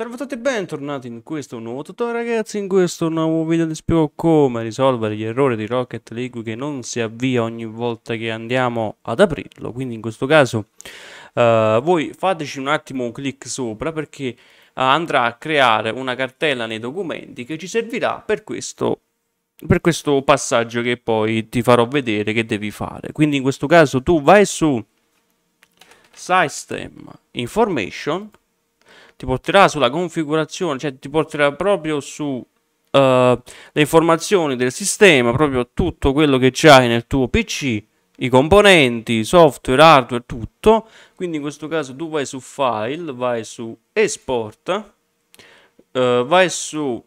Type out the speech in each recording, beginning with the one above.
Salve a tutti e bentornati in questo nuovo tutorial ragazzi, in questo nuovo video vi spiego come risolvere gli errori di Rocket League che non si avvia ogni volta che andiamo ad aprirlo, quindi in questo caso uh, voi fateci un attimo un clic sopra perché uh, andrà a creare una cartella nei documenti che ci servirà per questo, per questo passaggio che poi ti farò vedere che devi fare, quindi in questo caso tu vai su System Information ti porterà sulla configurazione, cioè ti porterà proprio su uh, le informazioni del sistema, proprio tutto quello che c'hai nel tuo PC, i componenti, software, hardware, tutto. Quindi in questo caso tu vai su file, vai su export, uh, vai su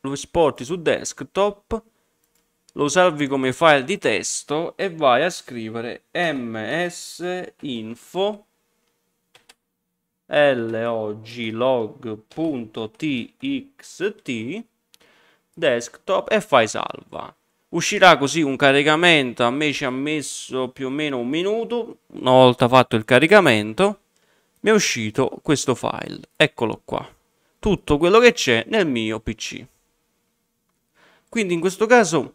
lo esporti su desktop, lo salvi come file di testo e vai a scrivere msinfo loglog.txt desktop e fai salva uscirà così un caricamento a me ci ha messo più o meno un minuto una volta fatto il caricamento mi è uscito questo file eccolo qua tutto quello che c'è nel mio pc quindi in questo caso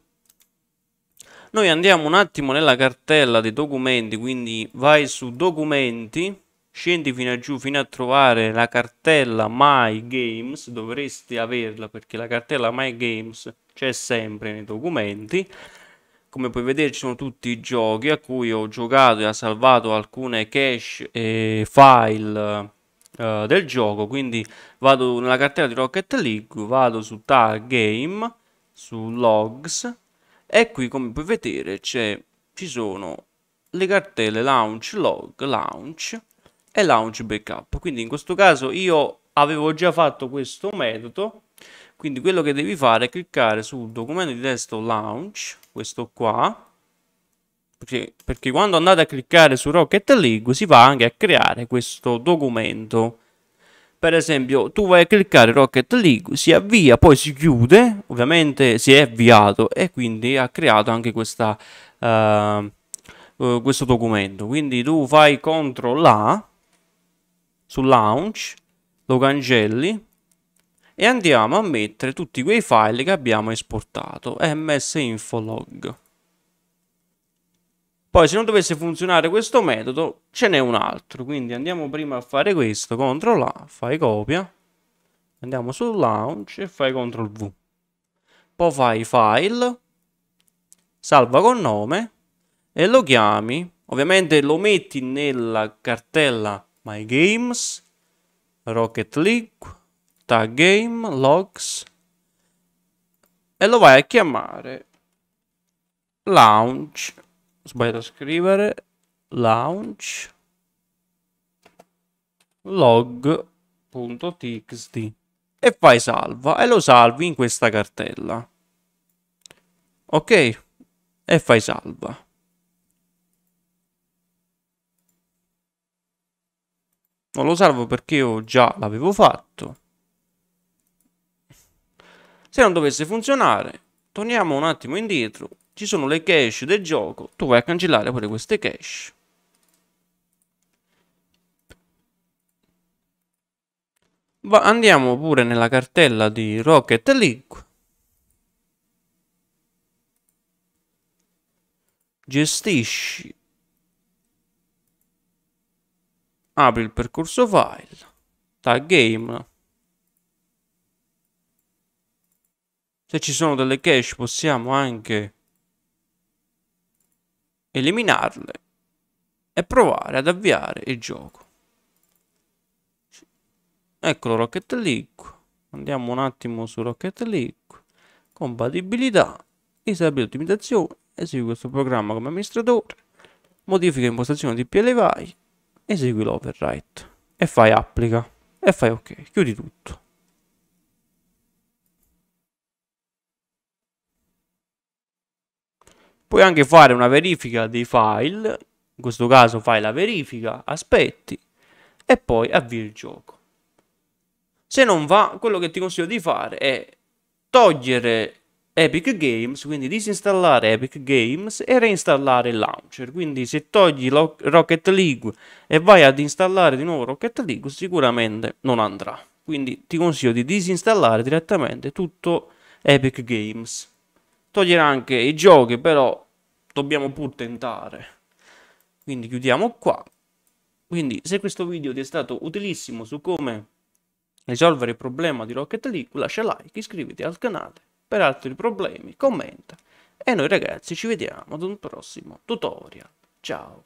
noi andiamo un attimo nella cartella dei documenti quindi vai su documenti Scendi fino a giù fino a trovare la cartella My Games, dovresti averla perché la cartella My Games c'è sempre nei documenti. Come puoi vedere ci sono tutti i giochi a cui ho giocato e ha salvato alcune cache e file uh, del gioco. Quindi vado nella cartella di Rocket League, vado su Tag Game, su Logs e qui come puoi vedere ci sono le cartelle Launch Log, Launch e launch backup. Quindi in questo caso io avevo già fatto questo metodo, quindi quello che devi fare è cliccare sul documento di testo launch, questo qua, perché, perché quando andate a cliccare su Rocket League si va anche a creare questo documento. Per esempio, tu vai a cliccare Rocket League, si avvia, poi si chiude, ovviamente si è avviato e quindi ha creato anche questa, uh, questo documento. Quindi tu fai CTRL A, su launch, lo cancelli e andiamo a mettere tutti quei file che abbiamo esportato, msinfolog. Poi se non dovesse funzionare questo metodo ce n'è un altro, quindi andiamo prima a fare questo, CTRL A, fai copia, andiamo su launch e fai CTRL V. Poi fai file, salva con nome e lo chiami, ovviamente lo metti nella cartella My Games, Rocket League, Tag Game, Logs e lo vai a chiamare Launch. Sbaglio a scrivere Launch log.txt e fai salva e lo salvi in questa cartella. Ok? E fai salva. non lo salvo perché io già l'avevo fatto se non dovesse funzionare torniamo un attimo indietro ci sono le cache del gioco tu vai a cancellare pure queste cache Va, andiamo pure nella cartella di Rocket League gestisci apri il percorso file, tag game. Se ci sono delle cache possiamo anche eliminarle e provare ad avviare il gioco. Eccolo Rocket League. Andiamo un attimo su Rocket League. Compatibilità, disabile ottimizzazione, esegui questo programma come amministratore, modifica impostazione di PLVI, esegui l'overwrite e fai applica e fai ok, chiudi tutto. Puoi anche fare una verifica dei file, in questo caso fai la verifica, aspetti e poi avvii il gioco. Se non va, quello che ti consiglio di fare è togliere Epic Games, quindi disinstallare Epic Games e reinstallare il launcher. Quindi se togli Rocket League e vai ad installare di nuovo Rocket League, sicuramente non andrà. Quindi ti consiglio di disinstallare direttamente tutto Epic Games. Toglierà anche i giochi, però dobbiamo pur tentare. Quindi chiudiamo qua. Quindi se questo video ti è stato utilissimo su come risolvere il problema di Rocket League, lascia like, iscriviti al canale per altri problemi, commenta. E noi ragazzi ci vediamo ad un prossimo tutorial. Ciao!